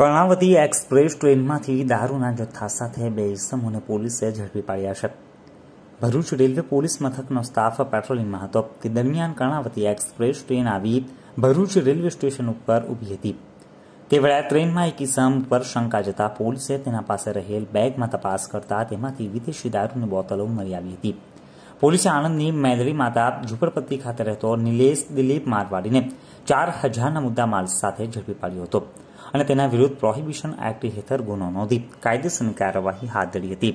Karnavati express ટ્રેનમાંથી દારૂના જથ્થા સાથે બે ઇસમોને પોલીસે ઝડપી પાડ્યા છે ભરૂચ રેલવે પોલીસ મથકનો સ્ટાફ પેટ્રોલિંગમાં હતો તે દરમિયાન કર્ણાવતી એક્સપ્રેસ ટ્રેન આવી ભરૂચ રેલવે સ્ટેશન ઉપર ઊભી હતી તે વેળા ટ્રેનમાં એક ઇસમ પર શંકા જતા પોલીસે તેના પાસે રહેલ બેગમાં તપાસ કરતા તેમાંથી વિદેશી દારૂની બોટલો મળી આવી હતી પોલીસે આણંદની મેદરી માતા ઝુંપડપટ્ટી ખાતે રહેતો નિલેશ દિલીપ મારવાડીને ચાર હજારના મુદ્દામાલ સાથે ઝડપી પાડ્યો હતો અને તેના વિરુદ્ધ પ્રોહિબિશન એક્ટ હેઠળ ગુનો નોંધી કાયદેસરની કાર્યવાહી હાથ ધરી હતી